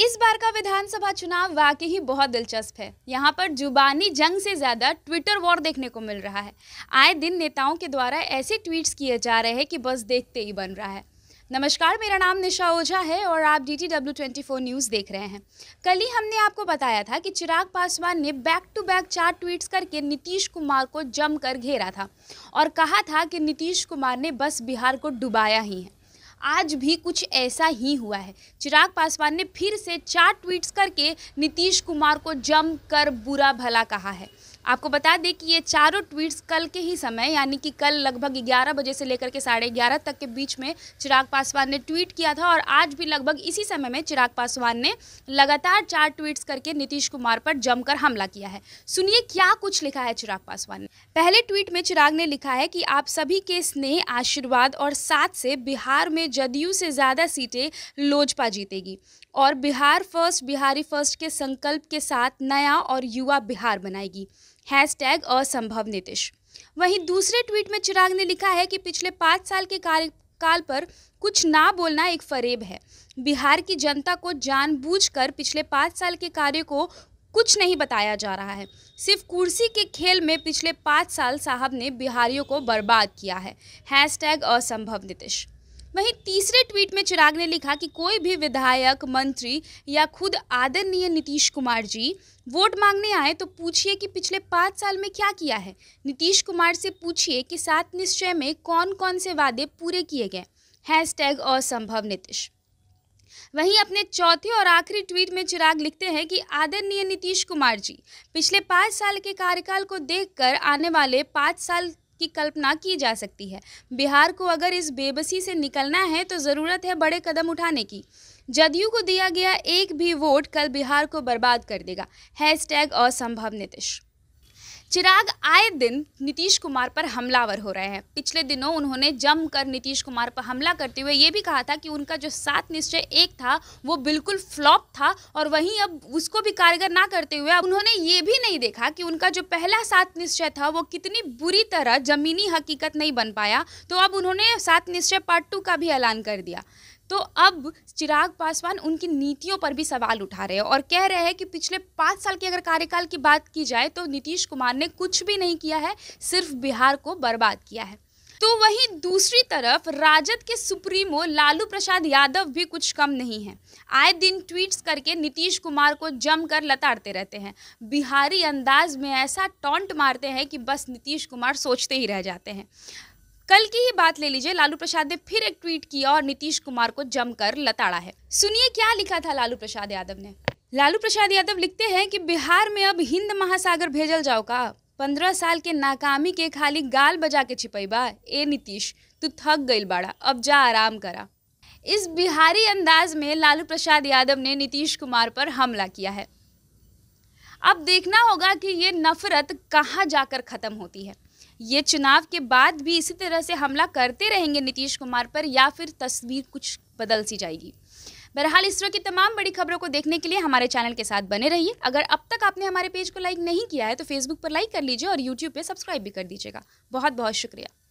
इस बार का विधानसभा चुनाव वाकई ही बहुत दिलचस्प है यहाँ पर जुबानी जंग से ज़्यादा ट्विटर वॉर देखने को मिल रहा है आए दिन नेताओं के द्वारा ऐसे ट्वीट्स किए जा रहे हैं कि बस देखते ही बन रहा है नमस्कार मेरा नाम निशा ओझा है और आप D T W twenty four news देख रहे हैं कल ही हमने आपको बताया था कि चिराग पासवान ने बैक टू बैक चार ट्वीट्स करके नीतीश कुमार को जमकर घेरा था और कहा था कि नीतीश कुमार ने बस बिहार को डुबाया ही है आज भी कुछ ऐसा ही हुआ है चिराग पासवान ने फिर से चार ट्वीट्स करके नीतीश कुमार को जमकर बुरा भला कहा है आपको बता दें कि ये चारों ट्वीट्स कल के ही समय यानी कि कल लगभग 11 बजे से लेकर के साढ़े ग्यारह तक के बीच में चिराग पासवान ने ट्वीट किया था और आज भी लगभग इसी समय में चिराग पासवान ने लगातार चार ट्वीट्स करके नीतीश कुमार पर जमकर हमला किया है सुनिए क्या कुछ लिखा है चिराग पासवान ने पहले ट्वीट में चिराग ने लिखा है कि आप सभी के स्नेह आशीर्वाद और साथ से बिहार में जदयू से ज़्यादा सीटें लोजपा जीतेगी और बिहार फर्स्ट बिहारी फर्स्ट के संकल्प के साथ नया और युवा बिहार बनाएगी हैश टैग असंभव नीतीश वहीं दूसरे ट्वीट में चिराग ने लिखा है कि पिछले पाँच साल के कार्यकाल पर कुछ ना बोलना एक फरेब है बिहार की जनता को जानबूझकर पिछले पाँच साल के कार्य को कुछ नहीं बताया जा रहा है सिर्फ कुर्सी के खेल में पिछले पाँच साल साहब ने बिहारियों को बर्बाद किया है हैश टैग असंभव नीतीश वहीं तीसरे ट्वीट में चिराग ने लिखा कि कोई भी विधायक मंत्री या खुद आदरणीय नीतीश कुमार जी वोट मांगने आए तो पूछिए कि पिछले पाँच साल में क्या किया है नीतीश कुमार से पूछिए कि सात निश्चय में कौन कौन से वादे पूरे किए गए हैश टैग असंभव नीतीश वहीं अपने चौथे और आखिरी ट्वीट में चिराग लिखते हैं कि आदरणीय नीतीश कुमार जी पिछले पाँच साल के कार्यकाल को देखकर आने वाले पाँच साल की कल्पना की जा सकती है बिहार को अगर इस बेबसी से निकलना है तो ज़रूरत है बड़े कदम उठाने की जदयू को दिया गया एक भी वोट कल बिहार को बर्बाद कर देगा हैश टैग असंभव नीतीश चिराग आए दिन नीतीश कुमार पर हमलावर हो रहे हैं पिछले दिनों उन्होंने जमकर नीतीश कुमार पर हमला करते हुए ये भी कहा था कि उनका जो सात निश्चय एक था वो बिल्कुल फ्लॉप था और वहीं अब उसको भी कारगर ना करते हुए अब उन्होंने ये भी नहीं देखा कि उनका जो पहला सात निश्चय था वो कितनी बुरी तरह जमीनी हकीकत नहीं बन पाया तो अब उन्होंने सात निश्चय पार्ट टू का भी ऐलान कर दिया तो अब चिराग पासवान उनकी नीतियों पर भी सवाल उठा रहे हैं और कह रहे हैं कि पिछले पाँच साल के अगर कार्यकाल की बात की जाए तो नीतीश कुमार ने कुछ भी नहीं किया है सिर्फ बिहार को बर्बाद किया है तो वहीं दूसरी तरफ राजद के सुप्रीमो लालू प्रसाद यादव भी कुछ कम नहीं हैं आए दिन ट्वीट्स करके नीतीश कुमार को जमकर लताड़ते रहते हैं बिहारी अंदाज में ऐसा टॉन्ट मारते हैं कि बस नीतीश कुमार सोचते ही रह जाते हैं कल की ही बात ले लीजिए लालू प्रसाद ने फिर एक ट्वीट किया और नीतीश कुमार को जमकर लताड़ा है सुनिए क्या लिखा था लालू प्रसाद यादव ने लालू प्रसाद यादव लिखते हैं कि बिहार में अब हिंद महासागर भेजल जाओ का पंद्रह साल के नाकामी के खाली गाल बजा के छिपैबा ए नीतीश तू थक गई बाड़ा अब जा आराम करा इस बिहारी अंदाज में लालू प्रसाद यादव ने नीतीश कुमार पर हमला किया है अब देखना होगा कि ये नफरत कहाँ जाकर ख़त्म होती है ये चुनाव के बाद भी इसी तरह से हमला करते रहेंगे नीतीश कुमार पर या फिर तस्वीर कुछ बदल सी जाएगी बहरहाल इसरो की तमाम बड़ी खबरों को देखने के लिए हमारे चैनल के साथ बने रहिए अगर अब तक आपने हमारे पेज को लाइक नहीं किया है तो फेसबुक पर लाइक कर लीजिए और यूट्यूब पर सब्सक्राइब भी कर दीजिएगा बहुत बहुत शुक्रिया